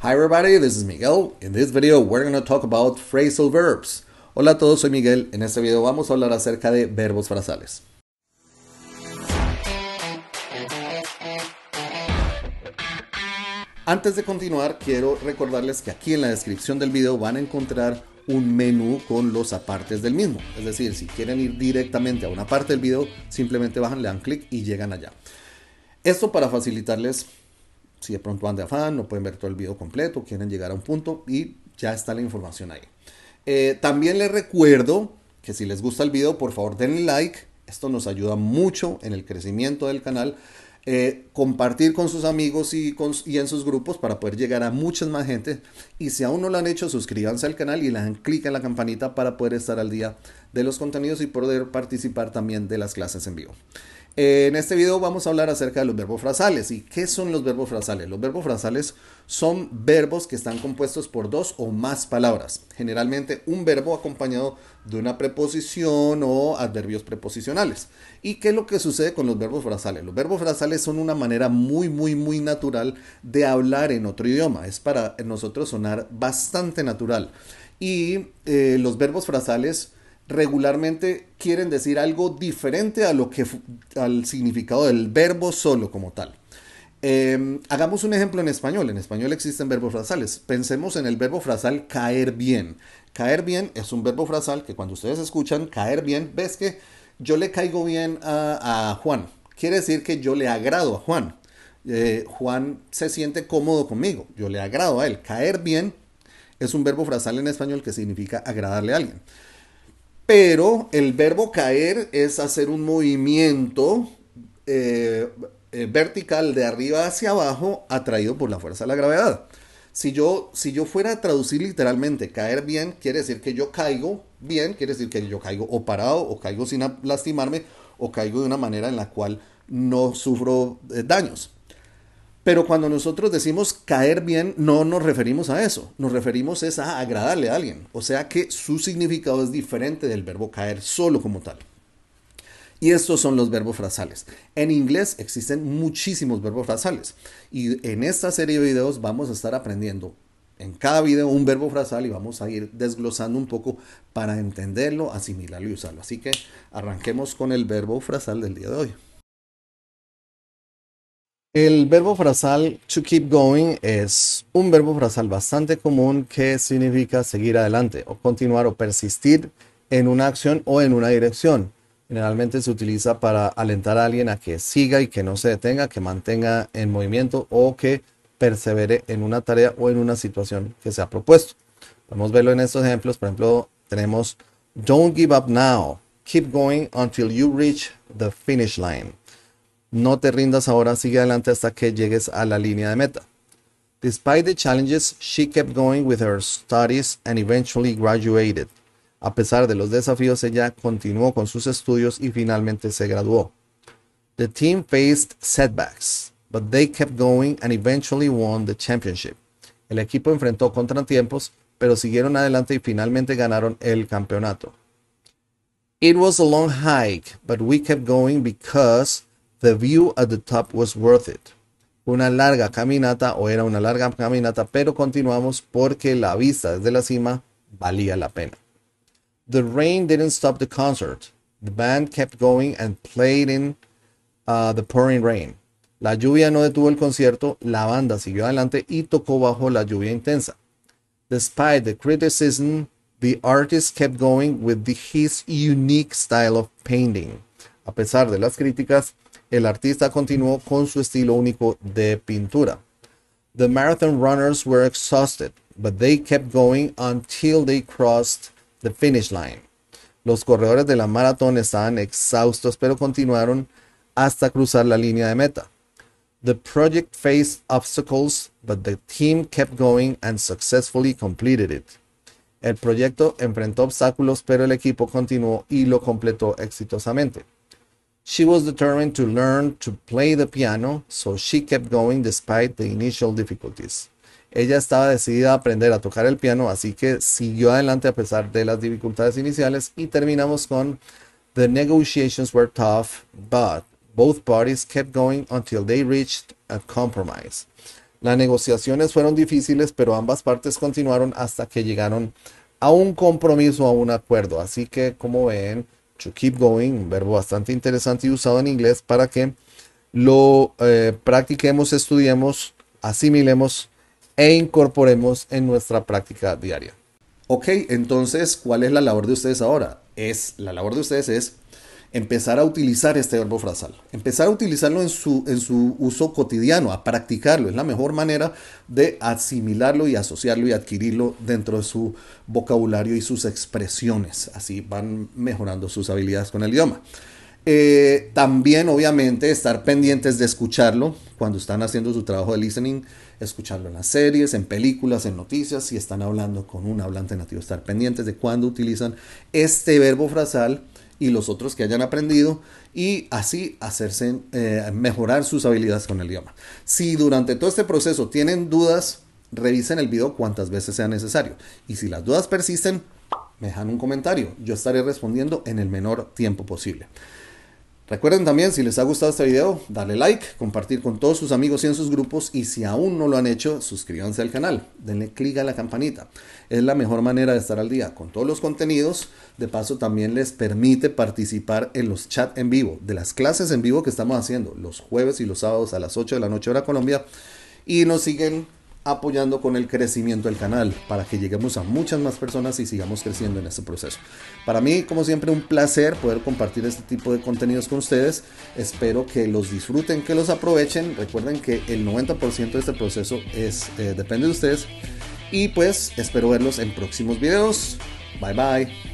Hi everybody, this is Miguel. In this video we're going to talk about phrasal verbs. Hola a todos, soy Miguel. En este video vamos a hablar acerca de verbos frasales. Antes de continuar, quiero recordarles que aquí en la descripción del video van a encontrar un menú con los apartes del mismo. Es decir, si quieren ir directamente a una parte del video, simplemente bajan, le dan clic y llegan allá. Esto para facilitarles si de pronto de afán, no pueden ver todo el video completo, quieren llegar a un punto y ya está la información ahí. Eh, también les recuerdo que si les gusta el video, por favor denle like. Esto nos ayuda mucho en el crecimiento del canal. Eh, compartir con sus amigos y, con, en sus grupos para poder llegar a muchas más gente. Y si aún no lo han hecho, suscríbanse al canal y le dan clic en la campanita para poder estar al día de los contenidos y poder participar también de las clases en vivo en este video vamos a hablar acerca de los verbos frasales. ¿Y qué son los verbos frasales? Los verbos frasales son verbos que están compuestos por dos o más palabras. Generalmente un verbo acompañado de una preposición o adverbios preposicionales. ¿Y qué es lo que sucede con los verbos frasales? Los verbos frasales son una manera muy, muy, muy natural de hablar en otro idioma. Es para nosotros sonar bastante natural. Y eh, los verbos frasales regularmente quieren decir algo diferente a lo que al significado del verbo solo como tal. Em, hagamos un ejemplo en español. En español existen verbos frasales. Pensemos en el verbo frasal caer bien. Caer bien es un verbo frasal que cuando ustedes escuchan caer bien, ves que yo le caigo bien a, Juan. Quiere decir que yo le agrado a Juan. Eh, Juan se siente cómodo conmigo. Yo le agrado a él. Caer bien es un verbo frasal en español que significa agradarle a alguien pero el verbo caer es hacer un movimiento eh, eh, vertical de arriba hacia abajo atraído por la fuerza de la gravedad. Si yo, si yo fuera a traducir literalmente, caer bien quiere decir que yo caigo bien, quiere decir que yo caigo o parado, o caigo sin lastimarme, o caigo de una manera en la cual no sufro eh, daños. Pero cuando nosotros decimos caer bien, no nos referimos a eso, nos referimos es a agradarle a alguien, o sea que su significado es diferente del verbo caer solo como tal. Y estos son los verbos frasales. En inglés existen muchísimos verbos frasales. Y en esta serie de videos vamos a estar aprendiendo en cada video un verbo frasal y vamos a ir desglosando un poco para entenderlo, asimilarlo y usarlo. Así que arranquemos con el verbo frasal del día de hoy. El verbo frasal to keep going es un verbo frasal bastante común que significa seguir adelante o continuar o persistir en una acción o en una dirección. Generalmente se utiliza para alentar a alguien a que siga y que no se detenga, que mantenga en movimiento o que persevere en una tarea o en una situación que se ha propuesto. Podemos verlo en estos ejemplos. Por ejemplo, tenemos Don't give up now. Keep going until you reach the finish line. No te rindas ahora, sigue adelante hasta que llegues a la línea de meta. Despite the challenges, she kept going with her studies and eventually graduated. A pesar de los desafíos, ella continuó con sus estudios y finalmente se graduó. The team faced setbacks, but they kept going and eventually won the championship. El equipo enfrentó contratiempos, pero siguieron adelante y finalmente ganaron el campeonato. It was a long hike, but we kept going because The view at the top was worth it. Una larga caminata o era una larga caminata, pero continuamos porque la vista desde la cima valía la pena. The rain didn't stop the concert. The band kept going and played in uh, the pouring rain. La lluvia no detuvo el concierto, la banda siguió adelante y tocó bajo la lluvia intensa. Despite the criticism, the artist kept going with the, his unique style of painting. A pesar de las críticas, el artista continuó con su estilo único de pintura. The marathon runners were exhausted, but they kept going until they crossed the finish line. Los corredores de la maratón estaban exhaustos, pero continuaron hasta cruzar la línea de meta. The project faced obstacles, but the team kept going and successfully completed it. El proyecto enfrentó obstáculos, pero el equipo continuó y lo completó exitosamente. She was determined to learn to play the piano, so she kept going despite the initial difficulties. Ella estaba decidida a aprender a tocar el piano, así que siguió adelante a pesar de las dificultades iniciales y terminamos con The negotiations were tough, but both parties kept going until they reached a compromise. Las negociaciones fueron difíciles, pero ambas partes continuaron hasta que llegaron a un compromiso, a un acuerdo. Así que, como ven, to keep going, un verbo bastante interesante y usado en inglés para que lo eh, practiquemos, estudiemos, asimilemos e incorporemos en nuestra práctica diaria. Ok, entonces, ¿cuál es la labor de ustedes ahora? Es, la labor de ustedes es empezar a utilizar este verbo frasal, empezar a utilizarlo en su, en su uso cotidiano, a practicarlo. Es la mejor manera de asimilarlo y asociarlo y adquirirlo dentro de su vocabulario y sus expresiones. Así van mejorando sus habilidades con el idioma. Eh, también, obviamente, estar pendientes de escucharlo cuando están haciendo su trabajo de listening, escucharlo en las series, en películas, en noticias, si están hablando con un hablante nativo, estar pendientes de cuando utilizan este verbo frasal y los otros que hayan aprendido y así hacerse eh, mejorar sus habilidades con el idioma. Si durante todo este proceso tienen dudas, revisen el video cuantas veces sea necesario y si las dudas persisten, me dejan un comentario. Yo estaré respondiendo en el menor tiempo posible. Recuerden también, si les ha gustado este video, darle like, compartir con todos sus amigos y en sus grupos y si aún no lo han hecho, suscríbanse al canal, denle clic a la campanita. Es la mejor manera de estar al día con todos los contenidos. De paso, también les permite participar en los chats en vivo, de las clases en vivo que estamos haciendo los jueves y los sábados a las 8 de la noche hora Colombia. Y nos siguen apoyando con el crecimiento del canal para que lleguemos a muchas más personas y sigamos creciendo en este proceso. Para mí, como siempre, un placer poder compartir este tipo de contenidos con ustedes. Espero que los disfruten, que los aprovechen. Recuerden que el 90% de este proceso es, eh, depende de ustedes. Y pues espero verlos en próximos videos. Bye bye.